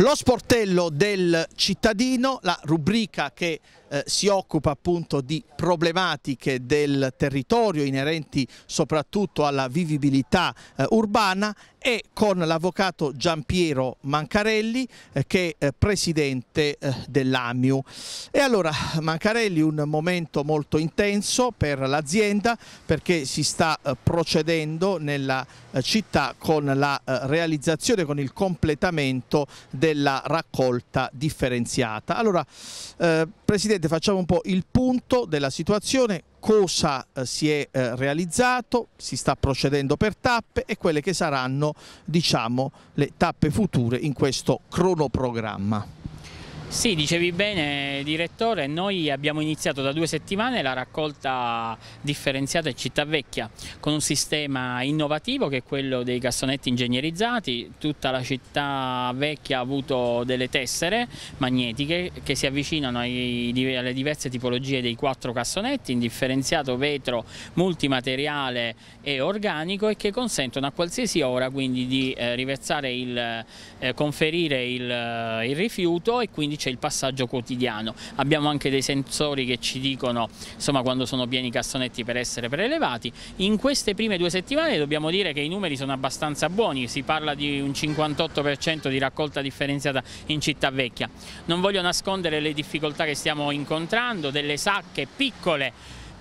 Lo sportello del cittadino, la rubrica che eh, si occupa appunto di problematiche del territorio inerenti soprattutto alla vivibilità eh, urbana e con l'avvocato Giampiero Mancarelli eh, che è presidente eh, dell'AMIU. E allora Mancarelli un momento molto intenso per l'azienda perché si sta eh, procedendo nella città con la realizzazione, con il completamento della raccolta differenziata. Allora, Presidente Presidente facciamo un po' il punto della situazione, cosa eh, si è eh, realizzato, si sta procedendo per tappe e quelle che saranno diciamo, le tappe future in questo cronoprogramma. Sì, dicevi bene direttore, noi abbiamo iniziato da due settimane la raccolta differenziata in Città Vecchia con un sistema innovativo che è quello dei cassonetti ingegnerizzati, tutta la Città Vecchia ha avuto delle tessere magnetiche che si avvicinano ai, alle diverse tipologie dei quattro cassonetti indifferenziato vetro, multimateriale e organico e che consentono a qualsiasi ora quindi di eh, riversare il, eh, conferire il, eh, il rifiuto e quindi lì c'è il passaggio quotidiano. Abbiamo anche dei sensori che ci dicono insomma, quando sono pieni i cassonetti per essere prelevati. In queste prime due settimane dobbiamo dire che i numeri sono abbastanza buoni, si parla di un 58% di raccolta differenziata in città vecchia. Non voglio nascondere le difficoltà che stiamo incontrando, delle sacche piccole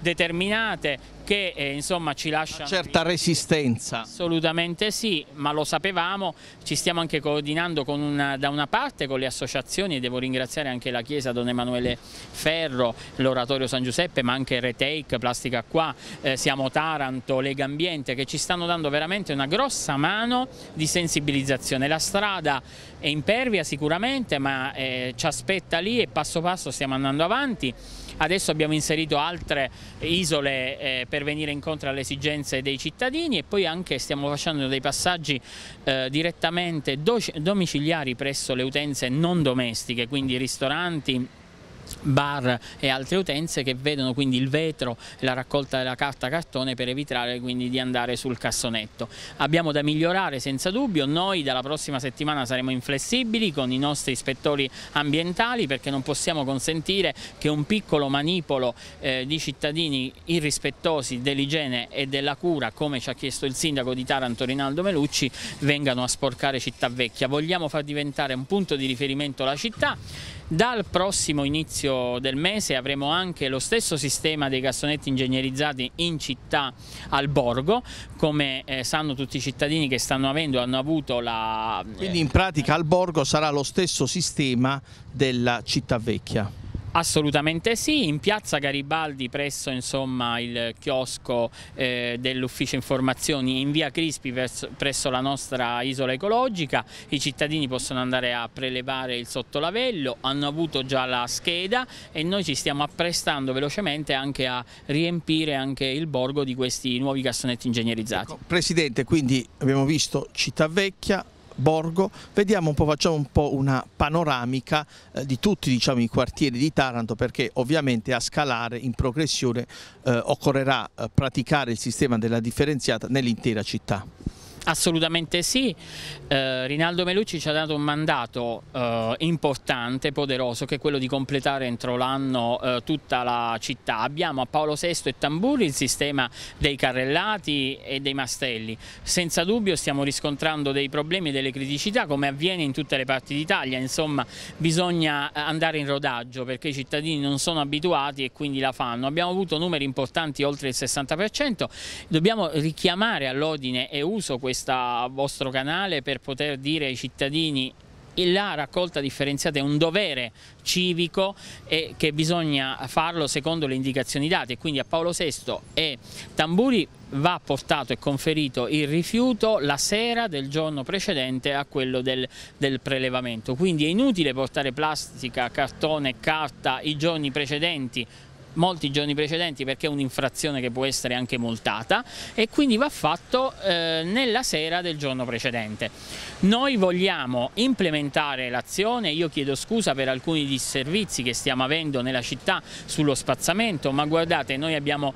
determinate che eh, insomma ci lasciano... Una certa resistenza. Assolutamente sì, ma lo sapevamo, ci stiamo anche coordinando con una, da una parte con le associazioni e devo ringraziare anche la Chiesa Don Emanuele Ferro, l'Oratorio San Giuseppe, ma anche Retake, Plastica Qua, eh, Siamo Taranto, Lega Ambiente, che ci stanno dando veramente una grossa mano di sensibilizzazione. La strada è impervia sicuramente, ma eh, ci aspetta lì e passo passo stiamo andando avanti. Adesso abbiamo inserito altre isole eh, per venire incontro alle esigenze dei cittadini e poi anche stiamo facendo dei passaggi eh, direttamente domiciliari presso le utenze non domestiche, quindi ristoranti, bar e altre utenze che vedono quindi il vetro e la raccolta della carta cartone per evitare quindi di andare sul cassonetto. Abbiamo da migliorare senza dubbio, noi dalla prossima settimana saremo inflessibili con i nostri ispettori ambientali perché non possiamo consentire che un piccolo manipolo eh, di cittadini irrispettosi dell'igiene e della cura come ci ha chiesto il sindaco di Taranto Rinaldo Melucci vengano a sporcare Città Vecchia. Vogliamo far diventare un punto di riferimento la città dal prossimo inizio del mese avremo anche lo stesso sistema dei cassonetti ingegnerizzati in città al borgo, come eh, sanno tutti i cittadini che stanno avendo, hanno avuto la... Quindi in pratica al borgo sarà lo stesso sistema della città vecchia. Assolutamente sì, in piazza Garibaldi presso insomma, il chiosco eh, dell'ufficio informazioni in via Crispi verso, presso la nostra isola ecologica, i cittadini possono andare a prelevare il sottolavello, hanno avuto già la scheda e noi ci stiamo apprestando velocemente anche a riempire anche il borgo di questi nuovi cassonetti ingegnerizzati. Ecco, Presidente, quindi abbiamo visto Città Vecchia, borgo, vediamo un po', facciamo un po' una panoramica eh, di tutti diciamo, i quartieri di Taranto perché ovviamente a scalare in progressione eh, occorrerà eh, praticare il sistema della differenziata nell'intera città. Assolutamente sì, eh, Rinaldo Melucci ci ha dato un mandato eh, importante, poderoso, che è quello di completare entro l'anno eh, tutta la città. Abbiamo a Paolo VI e Tamburi il sistema dei carrellati e dei mastelli. Senza dubbio stiamo riscontrando dei problemi e delle criticità come avviene in tutte le parti d'Italia, insomma bisogna eh, andare in rodaggio perché i cittadini non sono abituati e quindi la fanno. Abbiamo avuto numeri importanti oltre il 60%, dobbiamo richiamare all'ordine e uso questo questo vostro canale per poter dire ai cittadini che la raccolta differenziata è un dovere civico e che bisogna farlo secondo le indicazioni date, quindi a Paolo VI e Tamburi va portato e conferito il rifiuto la sera del giorno precedente a quello del, del, prelevamento, quindi è inutile portare plastica, cartone, carta i giorni precedenti molti giorni precedenti perché è un'infrazione che può essere anche multata e quindi va fatto eh, nella sera del giorno precedente. Noi vogliamo implementare l'azione, io chiedo scusa per alcuni disservizi che stiamo avendo nella città sullo spazzamento, ma guardate noi abbiamo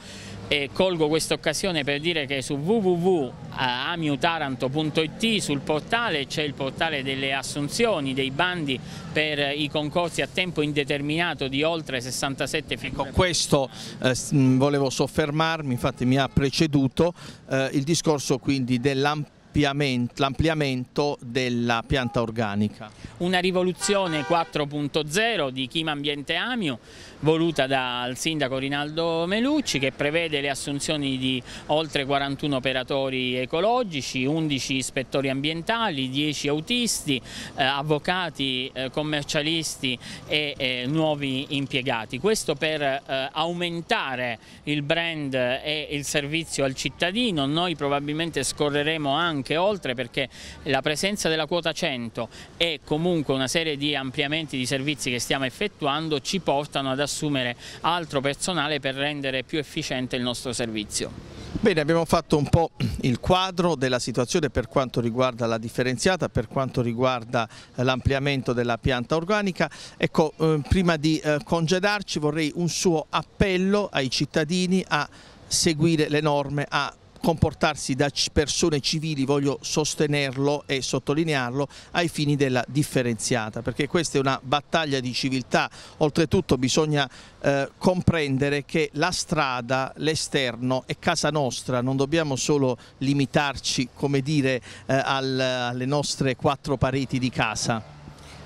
e colgo questa occasione per dire che su www.amiutaranto.it sul portale c'è il portale delle assunzioni, dei bandi per i concorsi a tempo indeterminato di oltre 67 figure. Ecco, questo eh, volevo soffermarmi, infatti mi ha preceduto eh, il discorso quindi dell'ampliamento della pianta organica una rivoluzione 4.0 di Chima Ambiente Amio voluta dal sindaco Rinaldo Melucci che prevede le assunzioni di oltre 41 operatori ecologici, 11 ispettori ambientali, 10 autisti, eh, avvocati, eh, commercialisti e eh, nuovi impiegati. Questo per eh, aumentare il brand e il servizio al cittadino, noi probabilmente scorreremo anche oltre perché la presenza della quota 100 è comunque comunque una serie di ampliamenti di servizi che stiamo effettuando ci portano ad assumere altro personale per rendere più efficiente il nostro servizio. Bene, abbiamo fatto un po' il quadro della situazione per quanto riguarda la differenziata, per quanto riguarda eh, l'ampliamento della pianta organica. Ecco, eh, prima di eh, congedarci vorrei un suo appello ai cittadini a seguire le norme, a comportarsi da persone civili, voglio sostenerlo e sottolinearlo, ai fini della differenziata, perché questa è una battaglia di civiltà, oltretutto bisogna eh, comprendere che la strada, l'esterno è casa nostra, non dobbiamo solo limitarci come dire, eh, al, alle nostre quattro pareti di casa.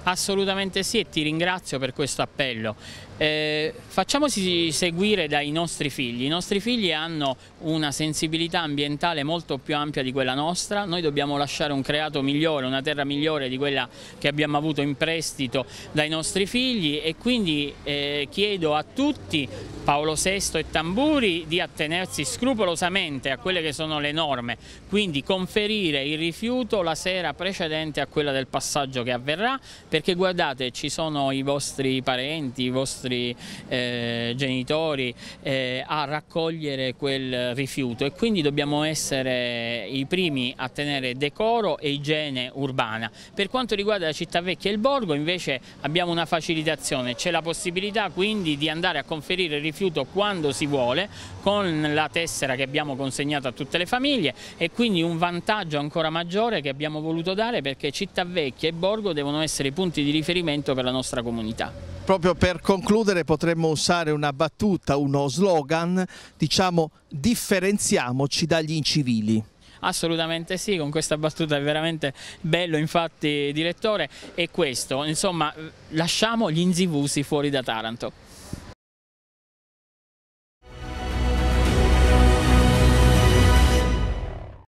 Assolutamente sì e ti ringrazio per questo appello. Eh, facciamoci seguire dai nostri figli, i nostri figli hanno una sensibilità ambientale molto più ampia di quella nostra, noi dobbiamo lasciare un creato migliore, una terra migliore di quella che abbiamo avuto in prestito dai nostri figli e quindi eh, chiedo a tutti, Paolo VI e Tamburi, di attenersi scrupolosamente a quelle che sono le norme, quindi conferire il rifiuto la sera precedente a quella del passaggio che avverrà perché guardate ci sono i vostri parenti, i vostri eh, genitori eh, a raccogliere quel rifiuto e quindi dobbiamo essere i primi a tenere decoro e igiene urbana. Per quanto riguarda la città vecchia e il borgo invece abbiamo una facilitazione, c'è la possibilità quindi di andare a conferire il rifiuto quando si vuole con la tessera che abbiamo consegnato a tutte le famiglie e quindi un vantaggio ancora maggiore che abbiamo voluto dare perché città vecchia e borgo devono essere i punti punti di riferimento per la nostra comunità. Proprio per concludere potremmo usare una battuta, uno slogan, diciamo differenziamoci dagli incivili. Assolutamente sì, con questa battuta è veramente bello, infatti direttore, è questo, insomma lasciamo gli inzivusi fuori da Taranto.